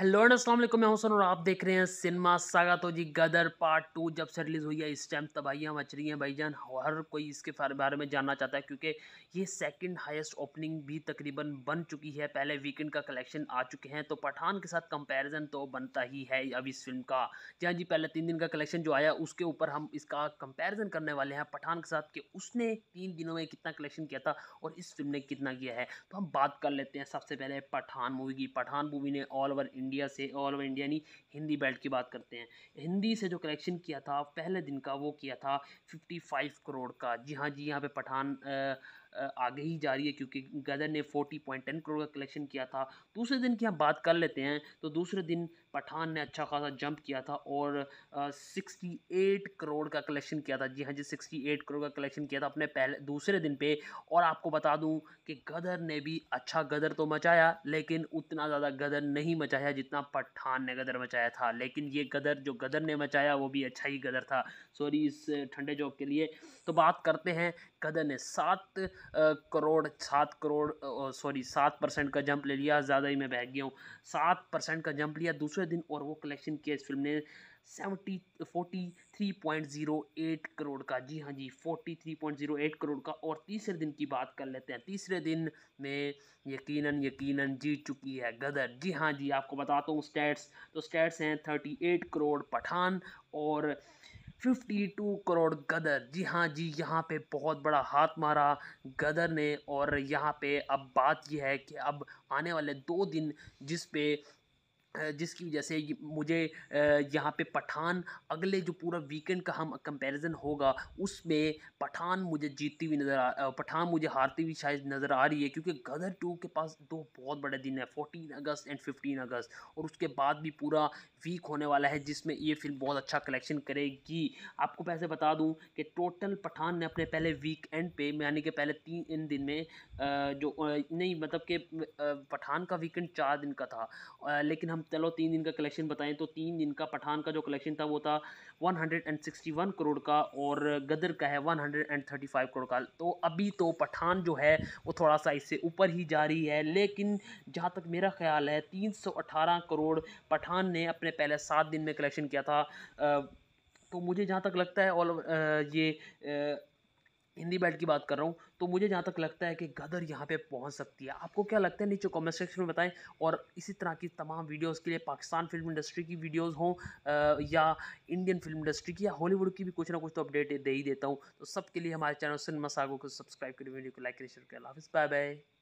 hello and अस्सलाम वालेकुम मैं हुसन और आप देख रहे हैं सिनेमा सागा तो जी गदर पार्ट टू जब से रिलीज़ हुई है इस टाइम तबाहियाँ मच रही हैं भाईजान हर कोई इसके बारे में जानना चाहता है क्योंकि ये सेकंड हाईएस्ट ओपनिंग भी तकरीबन बन चुकी है पहले वीकेंड का कलेक्शन आ चुके हैं तो पठान के साथ कंपेरिजन तो बनता ही है अब इस फिल्म का जहाँ जी पहले तीन दिन का कलेक्शन जो आया उसके ऊपर हम इसका कंपेरिजन करने वाले हैं पठान के साथ कि उसने तीन दिनों में कितना कलेक्शन किया था और इस फिल्म ने कितना किया है तो हम बात कर लेते हैं सबसे पहले पठान मूवी की पठान मूवी ने ऑल ओवर इंडिया से ऑल ओवर इंडिया यानी हिंदी बेल्ट की बात करते हैं हिंदी से जो कलेक्शन किया था पहले दिन का वो किया था फिफ्टी फाइव करोड़ का जी हाँ जी यहाँ पे पठान आ, आगे ही जा रही है क्योंकि गदर ने फोर्टी पॉइंट टेन करोड़ का कलेक्शन किया था दूसरे दिन की हम बात कर लेते हैं तो दूसरे दिन पठान ने अच्छा खासा जंप किया था और सिक्सटी एट करोड़ का कलेक्शन किया था जी हाँ जी सिक्सटी एट करोड़ का कलेक्शन किया था अपने पहले दूसरे दिन पे और आपको बता दूँ कि गदर ने भी अच्छा गदर तो मचाया लेकिन उतना ज़्यादा गदर नहीं मचाया जितना पठान ने गदर मचाया था लेकिन ये गदर जो गदर ने मचाया वो भी अच्छा ही गदर था सॉरी इस ठंडे जॉब के लिए तो बात करते हैं गदर ने सात करोड़ सात करोड़ सॉरी सात परसेंट का जंप ले लिया ज़्यादा ही मैं बह गया हूँ सात परसेंट का जंप लिया दूसरे दिन और वो कलेक्शन किया इस फिल्म ने seventy forty three point zero eight crore का जी हाँ जी forty three point zero eight crore का और तीसरे दिन की बात कर लेते हैं तीसरे दिन में यकीनन यकीनन जीत चुकी है गदर जी हाँ जी आपको बताता हूँ स्टैट्स तो स्टैट्स हैं थर्टी एट करोड़ पठान और 52 करोड़ गदर जी हाँ जी यहाँ पे बहुत बड़ा हाथ मारा गदर ने और यहाँ पे अब बात यह है कि अब आने वाले दो दिन जिस पे जिसकी वजह से मुझे यहाँ पे पठान अगले जो पूरा वीकेंड का हम कंपैरिजन होगा उसमें पठान मुझे जीतती हुई नज़र आ पठान मुझे हारती हुई शायद नज़र आ रही है क्योंकि गदर टू के पास दो बहुत बड़े दिन है फोर्टीन अगस्त एंड फिफ्टीन अगस्त और उसके बाद भी पूरा वीक होने वाला है जिसमें ये फिल्म बहुत अच्छा कलेक्शन करेगी आपको पैसे बता दूँ कि टोटल पठान ने अपने पहले वीक एंड पे यानी कि पहले तीन दिन में जो नहीं मतलब कि पठान का वीकेंड चार दिन का था लेकिन हम चलो तीन दिन का कलेक्शन बताएं तो तीन दिन का पठान का जो कलेक्शन था वो था 161 करोड़ का और गदर का है 135 करोड़ का तो अभी तो पठान जो है वो थोड़ा सा इससे ऊपर ही जा रही है लेकिन जहाँ तक मेरा ख्याल है 318 करोड़ पठान ने अपने पहले सात दिन में कलेक्शन किया था तो मुझे जहाँ तक लगता है ऑल ये हिंदी बैट की बात कर रहा हूँ तो मुझे जहाँ तक लगता है कि गदर यहाँ पे पहुँच सकती है आपको क्या लगता है नीचे कमेंट सेक्शन में बताएं और इसी तरह की तमाम वीडियोस के लिए पाकिस्तान फिल्म इंडस्ट्री की वीडियोस हों या इंडियन फिल्म इंडस्ट्री की या हॉलीवुड की भी कुछ ना कुछ तो अपडेट दे ही देता हूँ तो सबके लिए हमारे चैनल सिनेमा सागो को सब्सक्राइब करें वीडियो को लाइक करें शेयर करें बाय बाय